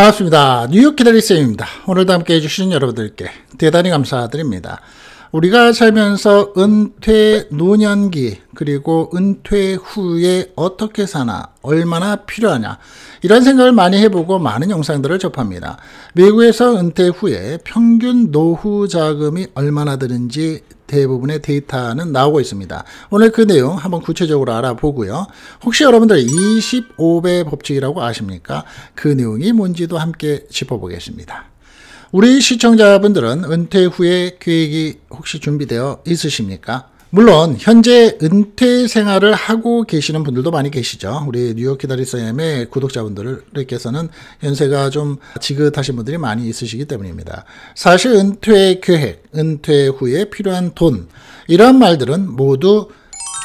반갑습니다. 뉴욕 기다리쌤입니다. 오늘도 함께 해주신 여러분들께 대단히 감사드립니다. 우리가 살면서 은퇴 노년기 그리고 은퇴 후에 어떻게 사나 얼마나 필요하냐 이런 생각을 많이 해보고 많은 영상들을 접합니다. 미국에서 은퇴 후에 평균 노후 자금이 얼마나 드는지 대부분의 데이터는 나오고 있습니다. 오늘 그 내용 한번 구체적으로 알아보고요. 혹시 여러분들 25배 법칙이라고 아십니까? 그 내용이 뭔지도 함께 짚어보겠습니다. 우리 시청자분들은 은퇴 후에 계획이 혹시 준비되어 있으십니까? 물론 현재 은퇴 생활을 하고 계시는 분들도 많이 계시죠. 우리 뉴욕 기다리쌤의 구독자분들께서는 연세가 좀 지긋하신 분들이 많이 있으시기 때문입니다. 사실 은퇴 계획, 은퇴 후에 필요한 돈 이런 말들은 모두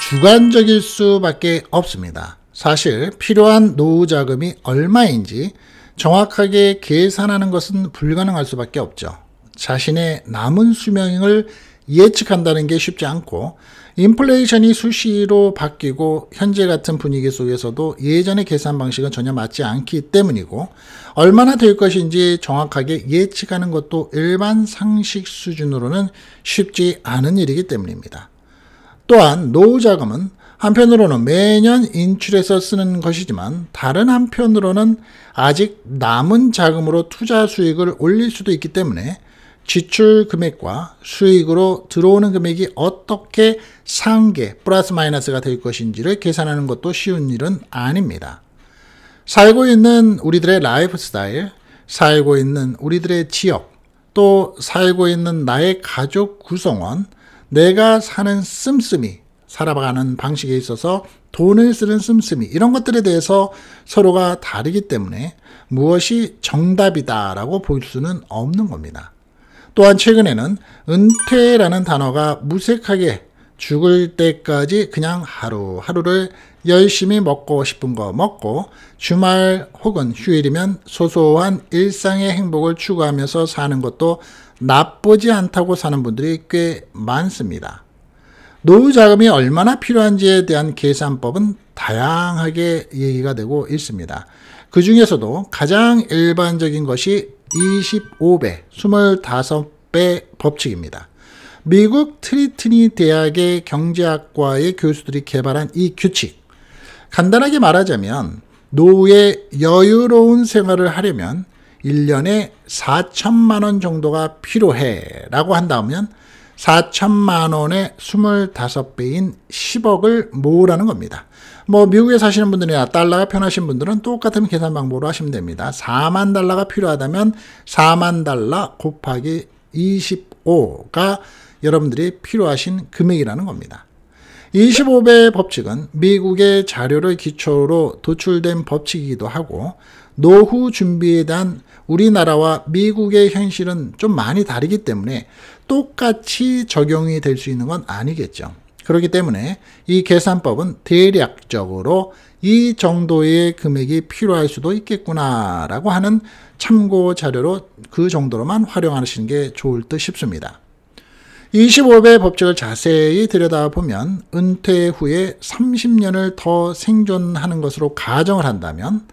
주관적일 수밖에 없습니다. 사실 필요한 노후 자금이 얼마인지 정확하게 계산하는 것은 불가능할 수밖에 없죠. 자신의 남은 수명을 예측한다는 게 쉽지 않고 인플레이션이 수시로 바뀌고 현재 같은 분위기 속에서도 예전의 계산 방식은 전혀 맞지 않기 때문이고 얼마나 될 것인지 정확하게 예측하는 것도 일반 상식 수준으로는 쉽지 않은 일이기 때문입니다. 또한 노후 자금은 한편으로는 매년 인출해서 쓰는 것이지만 다른 한편으로는 아직 남은 자금으로 투자 수익을 올릴 수도 있기 때문에 지출 금액과 수익으로 들어오는 금액이 어떻게 상계, 플러스 마이너스가 될 것인지를 계산하는 것도 쉬운 일은 아닙니다. 살고 있는 우리들의 라이프 스타일, 살고 있는 우리들의 지역, 또 살고 있는 나의 가족 구성원, 내가 사는 씀씀이, 살아가는 방식에 있어서 돈을 쓰는 씀씀이, 이런 것들에 대해서 서로가 다르기 때문에 무엇이 정답이다라고 볼 수는 없는 겁니다. 또한 최근에는 은퇴라는 단어가 무색하게 죽을 때까지 그냥 하루하루를 열심히 먹고 싶은 거 먹고 주말 혹은 휴일이면 소소한 일상의 행복을 추구하면서 사는 것도 나쁘지 않다고 사는 분들이 꽤 많습니다. 노후 자금이 얼마나 필요한지에 대한 계산법은 다양하게 얘기가 되고 있습니다. 그 중에서도 가장 일반적인 것이 25배, 25배 법칙입니다. 미국 트리트니 대학의 경제학과의 교수들이 개발한 이 규칙. 간단하게 말하자면 노후의 여유로운 생활을 하려면 1년에 4천만 원 정도가 필요해 라고 한다면 4천만 원의 25배인 10억을 모으라는 겁니다. 뭐 미국에 사시는 분들이나 달러가 편하신 분들은 똑같은 계산 방법으로 하시면 됩니다. 4만 달러가 필요하다면 4만 달러 곱하기 25가 여러분들이 필요하신 금액이라는 겁니다. 25배의 법칙은 미국의 자료를 기초로 도출된 법칙이기도 하고 노후 준비에 대한 우리나라와 미국의 현실은 좀 많이 다르기 때문에 똑같이 적용이 될 수 있는 건 아니겠죠. 그렇기 때문에 이 계산법은 대략적으로 이 정도의 금액이 필요할 수도 있겠구나라고 하는 참고 자료로 그 정도로만 활용하시는 게 좋을 듯 싶습니다. 25배 법칙을 자세히 들여다보면 은퇴 후에 30년을 더 생존하는 것으로 가정을 한다면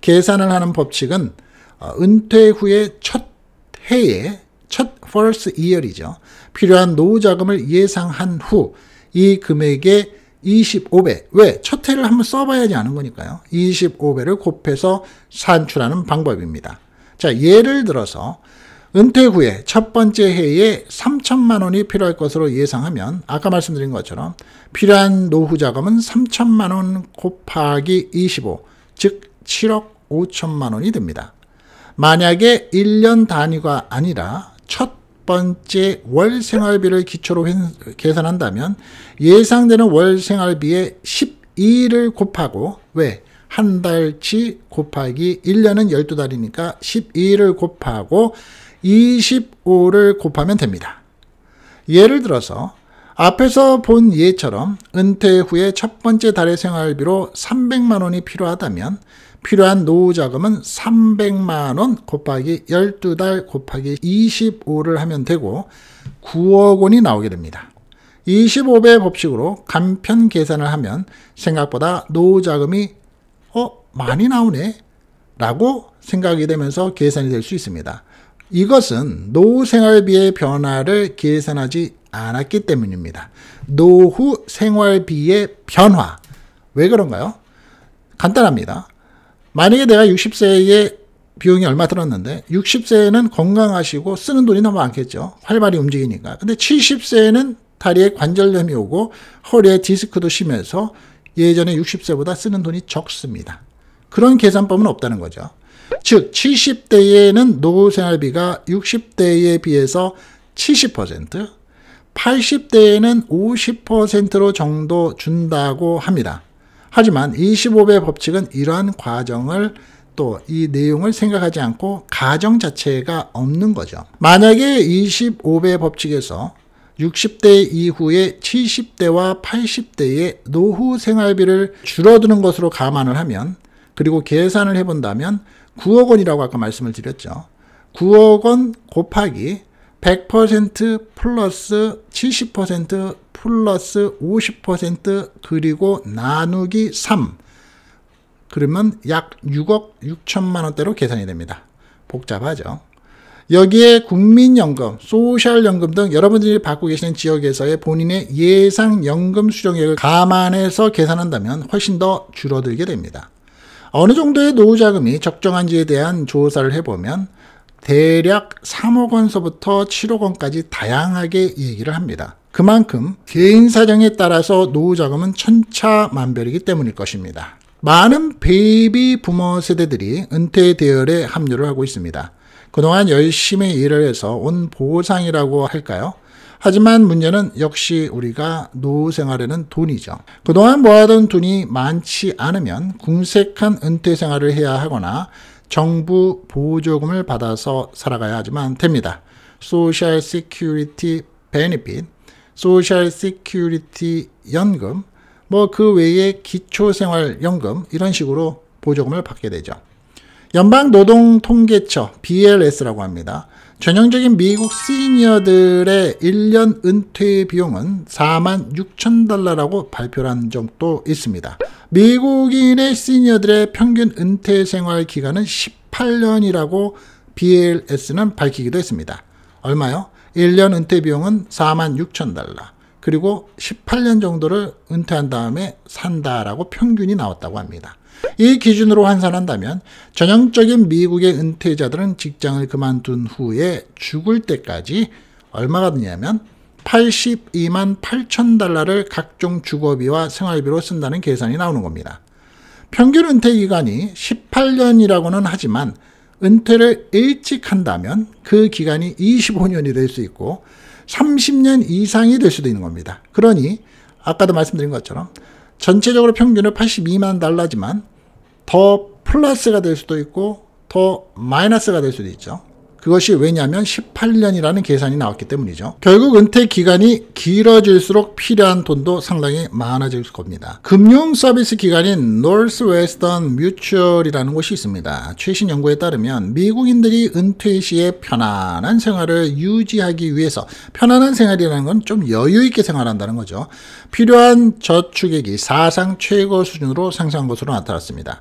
계산을 하는 법칙은 아, 은퇴 후에 첫 해에 첫 f i r s e a r 이죠 필요한 노후 자금을 예상한 후 이 금액의 25배. 왜? 첫 해를 한번 써봐야지 아는 거니까요. 25배를 곱해서 산출하는 방법입니다. 자, 예를 들어서 은퇴 후에 첫 번째 해에 3천만 원이 필요할 것으로 예상하면 아까 말씀드린 것처럼 필요한 노후 자금은 3천만 원 곱하기 25, 즉 7억 5천만 원이 됩니다. 만약에 1년 단위가 아니라 첫 번째 월 생활비를 기초로 계산한다면 예상되는 월 생활비의 12를 곱하고 왜? 한 달치 곱하기 1년은 12달이니까 12를 곱하고 25를 곱하면 됩니다. 예를 들어서 앞에서 본 예처럼 은퇴 후에 첫 번째 달의 생활비로 300만 원이 필요하다면 필요한 노후 자금은 300만 원 곱하기 12달 곱하기 25를 하면 되고 9억 원이 나오게 됩니다. 25배 법칙으로 간편 계산을 하면 생각보다 노후 자금이 어 많이 나오네 라고 생각이 되면서 계산이 될 수 있습니다. 이것은 노후 생활비의 변화를 계산하지 않았기 때문입니다. 노후 생활비의 변화 왜 그런가요? 간단합니다. 만약에 내가 60세에 비용이 얼마 들었는데 60세에는 건강하시고 쓰는 돈이 너무 많겠죠. 활발히 움직이니까. 근데 70세에는 다리에 관절염이 오고 허리에 디스크도 심해서 예전에 60세보다 쓰는 돈이 적습니다. 그런 계산법은 없다는 거죠. 즉 70대에는 노후 생활비가 60대에 비해서 70%, 80대에는 50%로 정도 준다고 합니다. 하지만 25배 법칙은 이러한 과정을 또 이 내용을 생각하지 않고 가정 자체가 없는 거죠. 만약에 25배 법칙에서 60대 이후에 70대와 80대의 노후 생활비를 줄어드는 것으로 감안을 하면 그리고 계산을 해본다면 9억 원이라고 아까 말씀을 드렸죠. 9억 원 곱하기 100% 플러스 70% 플러스 50% 그리고 나누기 3 그러면 약 6억 6천만 원대로 계산이 됩니다. 복잡하죠. 여기에 국민연금, 소셜연금 등 여러분들이 받고 계시는 지역에서의 본인의 예상 연금 수령액을 감안해서 계산한다면 훨씬 더 줄어들게 됩니다. 어느 정도의 노후자금이 적정한지에 대한 조사를 해보면 대략 3억 원서부터 7억 원까지 다양하게 얘기를 합니다. 그만큼 개인 사정에 따라서 노후 자금은 천차만별이기 때문일 것입니다. 많은 베이비 부모 세대들이 은퇴 대열에 합류를 하고 있습니다. 그동안 열심히 일을 해서 온 보상이라고 할까요? 하지만 문제는 역시 우리가 노후 생활에는 돈이죠. 그동안 모아둔 돈이 많지 않으면 궁색한 은퇴 생활을 해야 하거나 정부 보조금을 받아서 살아가야 하지만 됩니다. 소셜 시큐리티 베니핏 소셜 시큐리티 연금, 뭐 그 외에 기초생활연금 이런 식으로 보조금을 받게 되죠. 연방노동통계처 BLS라고 합니다. 전형적인 미국 시니어들의 1년 은퇴 비용은 4만 6천 달러라고 발표한 적도 있습니다. 미국인의 시니어들의 평균 은퇴 생활 기간은 18년이라고 BLS는 밝히기도 했습니다. 얼마요? 1년 은퇴 비용은 4만 6천 달러. 그리고 18년 정도를 은퇴한 다음에 산다라고 평균이 나왔다고 합니다. 이 기준으로 환산한다면 전형적인 미국의 은퇴자들은 직장을 그만둔 후에 죽을 때까지 얼마가 되냐면 82만 8천 달러를 각종 주거비와 생활비로 쓴다는 계산이 나오는 겁니다. 평균 은퇴 기간이 18년이라고는 하지만 은퇴를 일찍 한다면 그 기간이 25년이 될 수 있고 30년 이상이 될 수도 있는 겁니다. 그러니 아까도 말씀드린 것처럼 전체적으로 평균은 82만 달러지만 더 플러스가 될 수도 있고 더 마이너스가 될 수도 있죠. 그것이 왜냐하면 18년이라는 계산이 나왔기 때문이죠. 결국 은퇴 기간이 길어질수록 필요한 돈도 상당히 많아질 겁니다. 금융 서비스 기관인 Northwestern Mutual이라는 곳이 있습니다. 최신 연구에 따르면 미국인들이 은퇴 시에 편안한 생활을 유지하기 위해서 편안한 생활이라는 건 좀 여유 있게 생활한다는 거죠. 필요한 저축액이 사상 최고 수준으로 상승한 것으로 나타났습니다.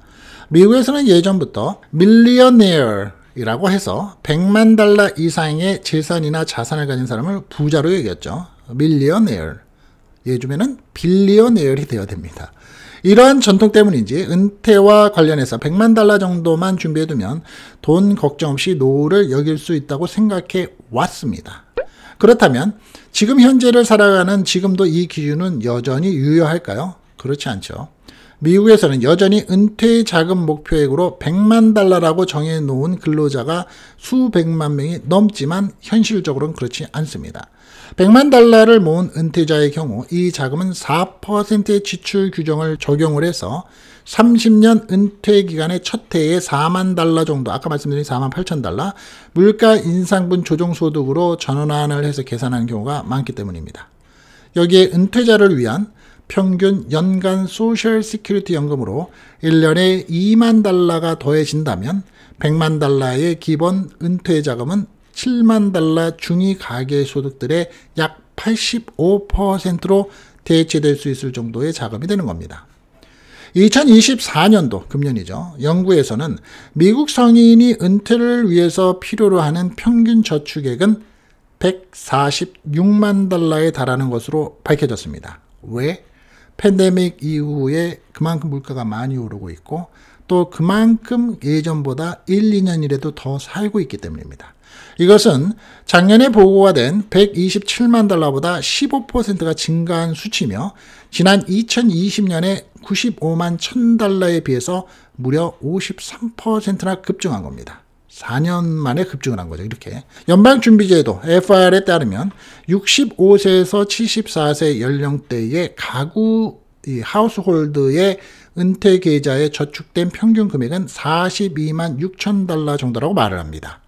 미국에서는 예전부터 밀리언웨어 이 라고 해서 100만 달러 이상의 재산이나 자산을 가진 사람을 부자로 얘기했죠. 밀리언네어 예즘에는 빌리언네어이 되어야 됩니다. 이러한 전통 때문인지 은퇴와 관련해서 100만 달러 정도만 준비해두면 돈 걱정 없이 노후를 여길 수 있다고 생각해 왔습니다. 그렇다면 지금 현재를 살아가는 지금도 이 기준은 여전히 유효할까요? 그렇지 않죠. 미국에서는 여전히 은퇴 자금 목표액으로 100만 달러라고 정해놓은 근로자가 수백만 명이 넘지만 현실적으로는 그렇지 않습니다. 100만 달러를 모은 은퇴자의 경우 이 자금은 4%의 지출 규정을 적용을 해서 30년 은퇴 기간의 첫 해에 4만 달러 정도, 아까 말씀드린 4만 8천 달러, 물가 인상분 조정 소득으로 전환을 해서 계산하는 경우가 많기 때문입니다. 여기에 은퇴자를 위한 평균 연간 소셜 시큐리티 연금으로 1년에 2만 달러가 더해진다면 100만 달러의 기본 은퇴 자금은 7만 달러 중위 가계 소득들의 약 85%로 대체될 수 있을 정도의 자금이 되는 겁니다. 2024년도 금년이죠. 영국에서는 미국 성인이 은퇴를 위해서 필요로 하는 평균 저축액은 146만 달러에 달하는 것으로 밝혀졌습니다. 왜? 팬데믹 이후에 그만큼 물가가 많이 오르고 있고 또 그만큼 예전보다 1, 2년이라도 더 살고 있기 때문입니다. 이것은 작년에 보고가 된 127만 달러보다 15%가 증가한 수치며 지난 2020년에 95만 1000달러에 비해서 무려 53%나 급증한 겁니다. 4년 만에 급증을 한 거죠. 이렇게. 연방준비제도 FR에 따르면 65세에서 74세 연령대의 가구 이 하우스홀드의 은퇴 계좌에 저축된 평균 금액은 42만 6천 달러 정도라고 말을 합니다.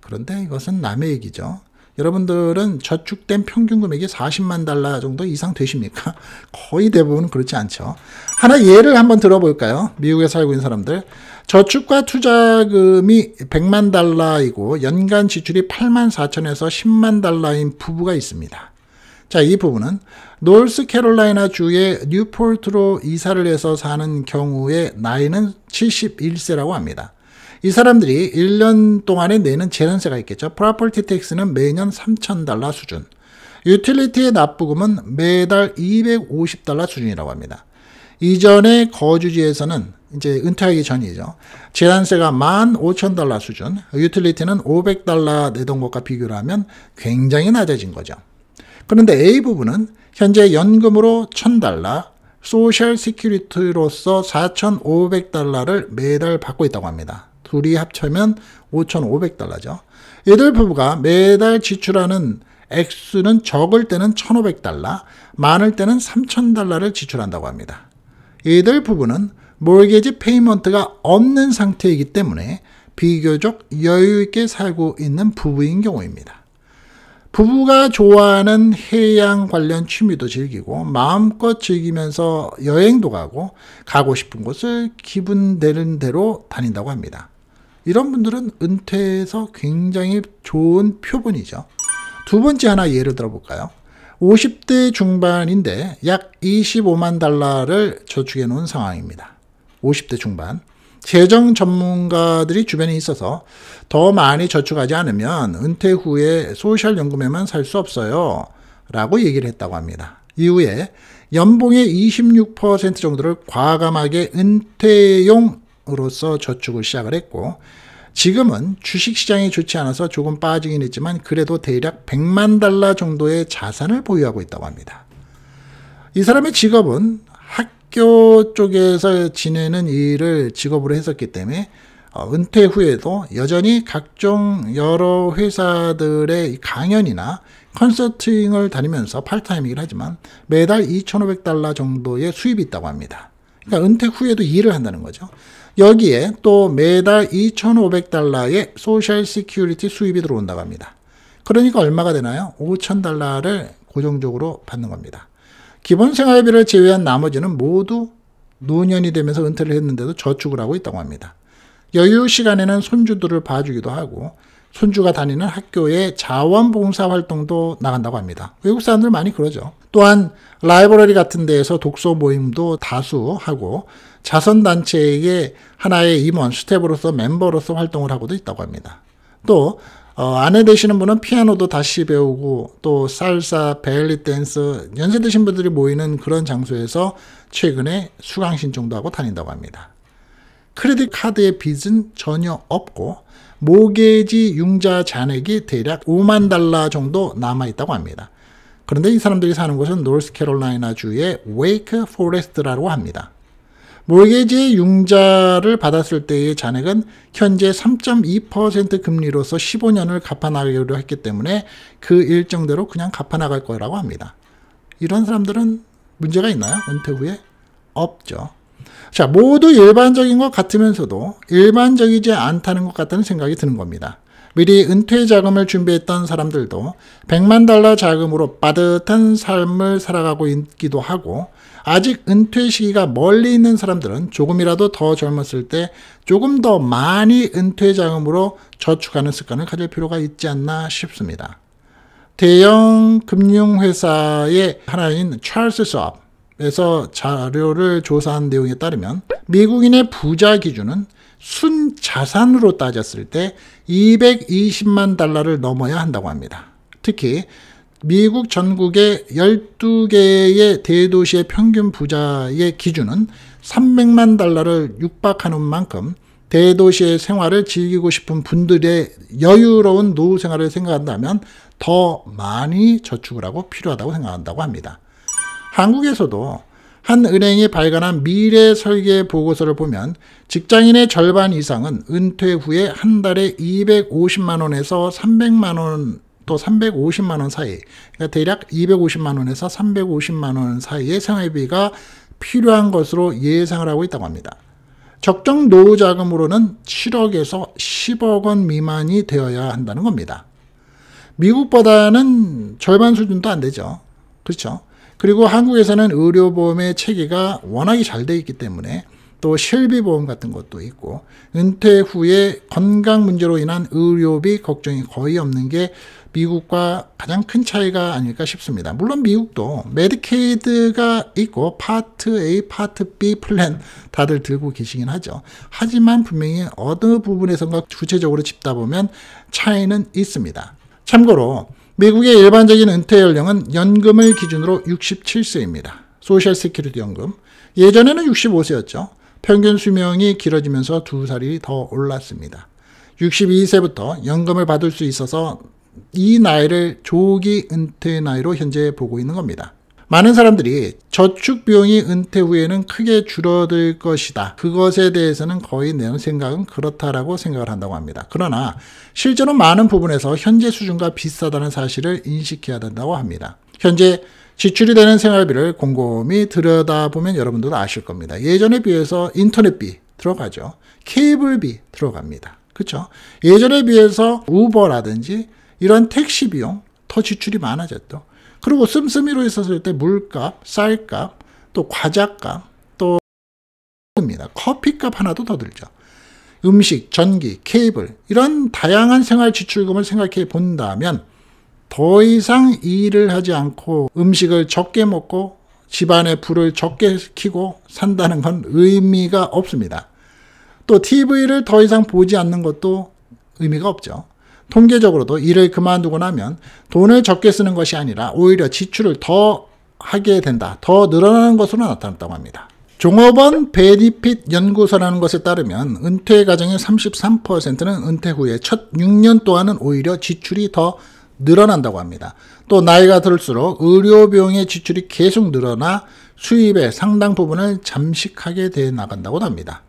그런데 이것은 남의 얘기죠. 여러분들은 저축된 평균 금액이 40만 달러 정도 이상 되십니까? 거의 대부분 그렇지 않죠. 하나 예를 한번 들어볼까요? 미국에 살고 있는 사람들. 저축과 투자금이 100만 달러이고 연간 지출이 8만 4천에서 10만 달러인 부부가 있습니다. 자, 이부분은 노스캐롤라이나 주의 뉴폴트로 이사를 해서 사는 경우에 나이는 71세라고 합니다. 이 사람들이 1년 동안에 내는 재산세가 있겠죠. 프로퍼티 텍스는 매년 3,000달러 수준. 유틸리티의 납부금은 매달 250달러 수준이라고 합니다. 이전에 거주지에서는 이제 은퇴하기 전이죠. 재산세가 15,000달러 수준, 유틸리티는 500달러 내던 것과 비교를 하면 굉장히 낮아진 거죠. 그런데 A 부분은 현재 연금으로 1,000달러, 소셜 시큐리티로서 4,500달러를 매달 받고 있다고 합니다. 둘이 합쳐면 5,500달러죠. 이들 부부가 매달 지출하는 액수는 적을 때는 1,500달러, 많을 때는 3,000달러를 지출한다고 합니다. 이들 부부는 몰개지 페이먼트가 없는 상태이기 때문에 비교적 여유있게 살고 있는 부부인 경우입니다. 부부가 좋아하는 해양 관련 취미도 즐기고 마음껏 즐기면서 여행도 가고 가고 싶은 곳을 기분 되는 대로 다닌다고 합니다. 이런 분들은 은퇴해서 굉장히 좋은 표본이죠. 두 번째 하나 예를 들어볼까요? 50대 중반인데 약 25만 달러를 저축해 놓은 상황입니다. 50대 중반. 재정 전문가들이 주변에 있어서 더 많이 저축하지 않으면 은퇴 후에 소셜연금에만 살 수 없어요. 라고 얘기를 했다고 합니다. 이후에 연봉의 26% 정도를 과감하게 은퇴용으로서 저축을 시작을 했고 지금은 주식시장이 좋지 않아서 조금 빠지긴 했지만 그래도 대략 100만 달러 정도의 자산을 보유하고 있다고 합니다. 이 사람의 직업은 학교 학교 쪽에서 지내는 일을 직업으로 했었기 때문에 어, 은퇴 후에도 여전히 각종 여러 회사들의 강연이나 컨설팅을 다니면서 팔타임이긴 하지만 매달 2,500달러 정도의 수입이 있다고 합니다. 그러니까 은퇴 후에도 일을 한다는 거죠. 여기에 또 매달 2,500달러의 소셜 시큐리티 수입이 들어온다고 합니다. 그러니까 얼마가 되나요? 5,000달러를 고정적으로 받는 겁니다. 기본 생활비를 제외한 나머지는 모두 노년이 되면서 은퇴를 했는데도 저축을 하고 있다고 합니다. 여유 시간에는 손주들을 봐주기도 하고 손주가 다니는 학교에 자원봉사 활동도 나간다고 합니다. 외국 사람들 많이 그러죠. 또한 라이브러리 같은 데에서 독서 모임도 다수 하고 자선단체에게 하나의 임원, 스텝으로서 멤버로서 활동을 하고도 있다고 합니다. 또 어, 아내 되시는 분은 피아노도 다시 배우고 또 살사, 베일리 댄스 연세 드신 분들이 모이는 그런 장소에서 최근에 수강 신청도 하고 다닌다고 합니다. 크레딧 카드의 빚은 전혀 없고 모게지 융자 잔액이 대략 5만 달러 정도 남아 있다고 합니다. 그런데 이 사람들이 사는 곳은 노스캐롤라이나주의 웨이크 포레스트라고 합니다. 모기지 융자를 받았을 때의 잔액은 현재 3.2% 금리로서 15년을 갚아나가기로 했기 때문에 그 일정대로 그냥 갚아나갈 거라고 합니다. 이런 사람들은 문제가 있나요? 은퇴 후에? 없죠. 자, 모두 일반적인 것 같으면서도 일반적이지 않다는 것 같다는 생각이 드는 겁니다. 미리 은퇴 자금을 준비했던 사람들도 100만 달러 자금으로 빠듯한 삶을 살아가고 있기도 하고 아직 은퇴 시기가 멀리 있는 사람들은 조금이라도 더 젊었을 때 조금 더 많이 은퇴 자금으로 저축하는 습관을 가질 필요가 있지 않나 싶습니다. 대형 금융회사의 하나인 찰스 수업에서 자료를 조사한 내용에 따르면 미국인의 부자 기준은 순자산으로 따졌을 때 220만 달러를 넘어야 한다고 합니다. 특히 미국 전국의 12개의 대도시의 평균 부자의 기준은 300만 달러를 육박하는 만큼 대도시의 생활을 즐기고 싶은 분들의 여유로운 노후 생활을 생각한다면 더 많이 저축을 하고 필요하다고 생각한다고 합니다. 한국에서도 한 은행이 발간한 미래 설계 보고서를 보면 직장인의 절반 이상은 은퇴 후에 한 달에 250만 원에서 300만 원또 350만 원 사이, 그러니까 대략 250만 원에서 350만 원 사이의 생활비가 필요한 것으로 예상을 하고 있다고 합니다. 적정 노후 자금으로는 7억에서 10억 원 미만이 되어야 한다는 겁니다. 미국보다는 절반 수준도 안 되죠. 그렇죠. 그리고 한국에서는 의료보험의 체계가 워낙에 잘돼 있기 때문에 또 실비보험 같은 것도 있고 은퇴 후에 건강 문제로 인한 의료비 걱정이 거의 없는 게 미국과 가장 큰 차이가 아닐까 싶습니다. 물론 미국도 메디케이드가 있고 파트 A, 파트 B 플랜 다들 들고 계시긴 하죠. 하지만 분명히 어느 부분에선가 구체적으로 짚다 보면 차이는 있습니다. 참고로 미국의 일반적인 은퇴 연령은 연금을 기준으로 67세입니다. 소셜 세큐리티 연금. 예전에는 65세였죠. 평균 수명이 길어지면서 두 살이 더 올랐습니다. 62세부터 연금을 받을 수 있어서 이 나이를 조기 은퇴 나이로 현재 보고 있는 겁니다. 많은 사람들이 저축 비용이 은퇴 후에는 크게 줄어들 것이다. 그것에 대해서는 거의 내 생각은 그렇다라고 생각을 한다고 합니다. 그러나 실제로 많은 부분에서 현재 수준과 비슷하다는 사실을 인식해야 된다고 합니다. 현재 지출이 되는 생활비를 곰곰이 들여다보면 여러분들도 아실 겁니다. 예전에 비해서 인터넷비 들어가죠. 케이블비 들어갑니다. 그렇죠? 예전에 비해서 우버라든지 이런 택시 비용 더 지출이 많아졌죠. 그리고 씀씀이로 있었을 때 물값, 쌀값, 또 과자값, 또 듭니다. 커피값 하나도 더 들죠. 음식, 전기, 케이블 이런 다양한 생활 지출금을 생각해 본다면 더 이상 일을 하지 않고 음식을 적게 먹고 집안의 불을 적게 켜고 산다는 건 의미가 없습니다. 또 TV를 더 이상 보지 않는 것도 의미가 없죠. 통계적으로도 일을 그만두고 나면 돈을 적게 쓰는 것이 아니라 오히려 지출을 더 하게 된다. 더 늘어나는 것으로 나타났다고 합니다. 종업원 베디핏 연구소라는 것에 따르면 은퇴 가정의 33%는 은퇴 후에 첫 6년 동안은 오히려 지출이 더 늘어난다고 합니다. 또 나이가 들수록 의료 비용의 지출이 계속 늘어나 수입의 상당 부분을 잠식하게 돼 나간다고 합니다.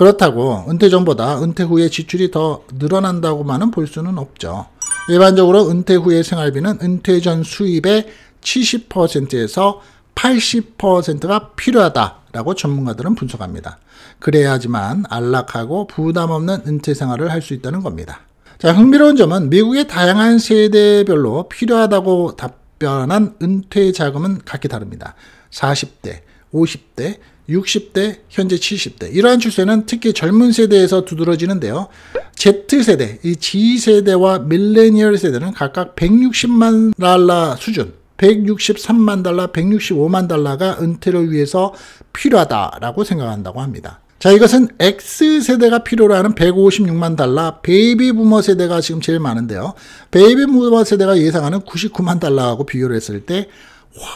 그렇다고 은퇴 전보다 은퇴 후에 지출이 더 늘어난다고만은 볼 수는 없죠. 일반적으로 은퇴 후의 생활비는 은퇴 전 수입의 70%에서 80%가 필요하다라고 전문가들은 분석합니다. 그래야지만 안락하고 부담 없는 은퇴 생활을 할 수 있다는 겁니다. 자, 흥미로운 점은 미국의 다양한 세대별로 필요하다고 답변한 은퇴 자금은 각기 다릅니다. 40대, 50대, 60대, 현재 70대. 이러한 추세는 특히 젊은 세대에서 두드러지는데요. Z세대, 이 G세대와 밀레니얼 세대는 각각 160만 달러 수준, 163만 달러, 165만 달러가 은퇴를 위해서 필요하다라고 생각한다고 합니다. 자, 이것은 X세대가 필요로 하는 156만 달러, 베이비 부머 세대가 지금 제일 많은데요. 베이비 부머 세대가 예상하는 99만 달러하고 비교를 했을 때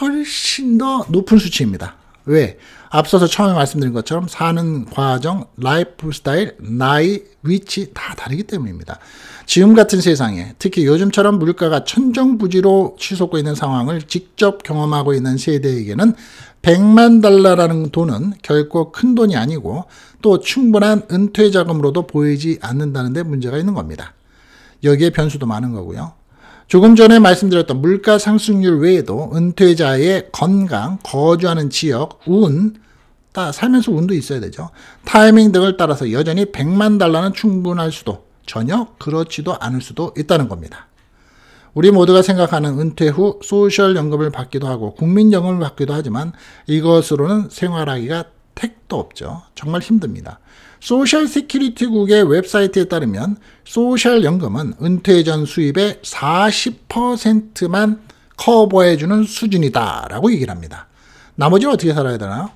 훨씬 더 높은 수치입니다. 왜? 앞서서 처음에 말씀드린 것처럼 사는 과정, 라이프 스타일, 나이, 위치 다 다르기 때문입니다. 지금 같은 세상에 특히 요즘처럼 물가가 천정부지로 치솟고 있는 상황을 직접 경험하고 있는 세대에게는 100만 달러라는 돈은 결코 큰 돈이 아니고 또 충분한 은퇴 자금으로도 보이지 않는다는 데 문제가 있는 겁니다. 여기에 변수도 많은 거고요. 조금 전에 말씀드렸던 물가 상승률 외에도 은퇴자의 건강, 거주하는 지역, 운, 따 살면서 운도 있어야 되죠. 타이밍 등을 따라서 여전히 100만 달러는 충분할 수도 전혀 그렇지도 않을 수도 있다는 겁니다. 우리 모두가 생각하는 은퇴 후 소셜연금을 받기도 하고 국민연금을 받기도 하지만 이것으로는 생활하기가 택도 없죠. 정말 힘듭니다. 소셜시큐리티국의 웹사이트에 따르면 소셜연금은 은퇴 전 수입의 40%만 커버해주는 수준이다라고 얘기를 합니다. 나머지는 어떻게 살아야 되나요?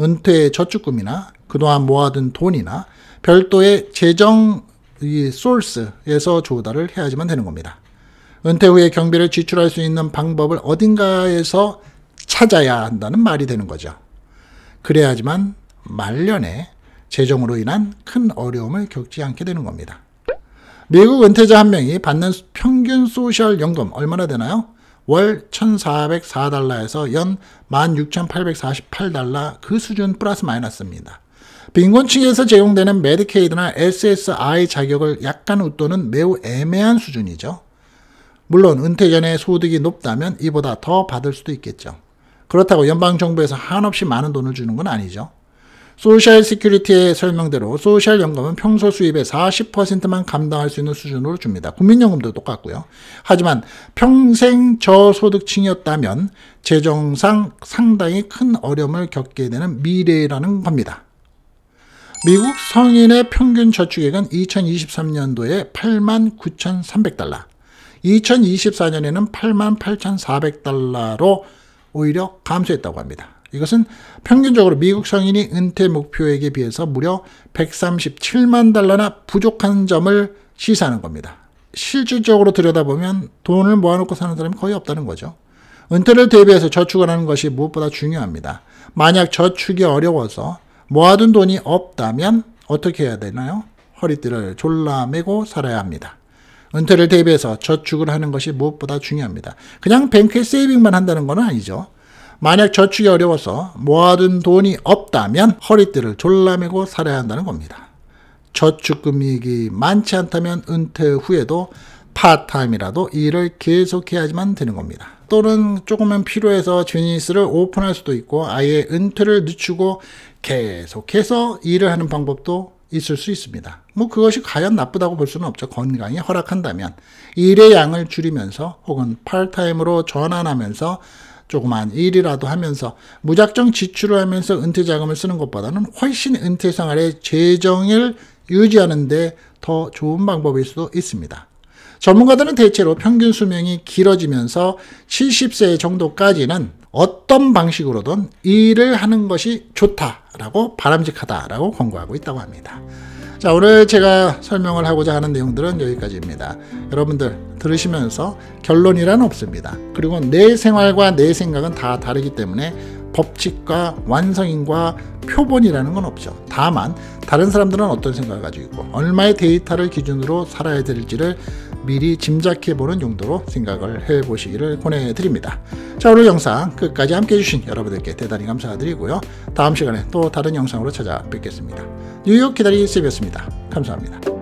은퇴 저축금이나 그동안 모아둔 돈이나 별도의 재정 이 소스에서 조달을 해야지만 되는 겁니다. 은퇴 후에 경비를 지출할 수 있는 방법을 어딘가에서 찾아야 한다는 말이 되는 거죠. 그래야지만 말년에 재정으로 인한 큰 어려움을 겪지 않게 되는 겁니다. 미국 은퇴자 한 명이 받는 평균 소셜연금 얼마나 되나요? 월 1,404달러에서 연 16,848달러 그 수준 플러스 마이너스입니다. 빈곤층에서 제공되는 메디케이드나 SSI 자격을 약간 웃도는 매우 애매한 수준이죠. 물론 은퇴 전에 소득이 높다면 이보다 더 받을 수도 있겠죠. 그렇다고 연방정부에서 한없이 많은 돈을 주는 건 아니죠. 소셜 시큐리티의 설명대로 소셜 연금은 평소 수입의 40%만 감당할 수 있는 수준으로 줍니다. 국민연금도 똑같고요. 하지만 평생 저소득층이었다면 재정상 상당히 큰 어려움을 겪게 되는 미래라는 겁니다. 미국 성인의 평균 저축액은 2023년도에 89,300달러, 2024년에는 88,400달러로 오히려 감소했다고 합니다. 이것은 평균적으로 미국 성인이 은퇴 목표액에 비해서 무려 137만 달러나 부족한 점을 시사하는 겁니다. 실질적으로 들여다보면 돈을 모아놓고 사는 사람이 거의 없다는 거죠. 은퇴를 대비해서 저축을 하는 것이 무엇보다 중요합니다. 만약 저축이 어려워서 모아둔 돈이 없다면 어떻게 해야 되나요? 허리띠를 졸라매고 살아야 합니다. 은퇴를 대비해서 저축을 하는 것이 무엇보다 중요합니다. 그냥 뱅크에 세이빙만 한다는 건 아니죠. 만약 저축이 어려워서 모아둔 돈이 없다면 허리띠를 졸라매고 살아야 한다는 겁니다. 저축 금액이 많지 않다면 은퇴 후에도 파타임이라도 일을 계속해야지만 되는 겁니다. 또는 조금만 필요해서 비즈니스를 오픈할 수도 있고 아예 은퇴를 늦추고 계속해서 일을 하는 방법도 있을 수 있습니다. 뭐 그것이 과연 나쁘다고 볼 수는 없죠. 건강이 허락한다면 일의 양을 줄이면서 혹은 팔타임으로 전환하면서 조그만 일이라도 하면서 무작정 지출을 하면서 은퇴 자금을 쓰는 것보다는 훨씬 은퇴 생활의 재정을 유지하는데 더 좋은 방법일 수도 있습니다. 전문가들은 대체로 평균 수명이 길어지면서 70세 정도까지는 어떤 방식으로든 일을 하는 것이 좋다라고 바람직하다라고 권고하고 있다고 합니다. 자, 오늘 제가 설명을 하고자 하는 내용들은 여기까지입니다. 여러분들 들으시면서 결론이란 없습니다. 그리고 내 생활과 내 생각은 다 다르기 때문에 법칙과 완성인과 표본이라는 건 없죠. 다만 다른 사람들은 어떤 생각을 가지고 있고 얼마의 데이터를 기준으로 살아야 될지를 미리 짐작해보는 용도로 생각을 해보시기를 권해드립니다. 자 오늘 영상 끝까지 함께 해주신 여러분들께 대단히 감사드리고요. 다음 시간에 또 다른 영상으로 찾아뵙겠습니다. 뉴욕 기다리 세비였습니다. 감사합니다.